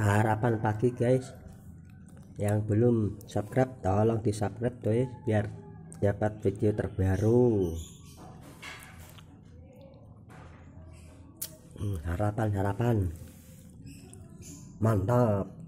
harapan pagi guys yang belum subscribe tolong di subscribe guys biar dapat video terbaru hmm, harapan harapan mantap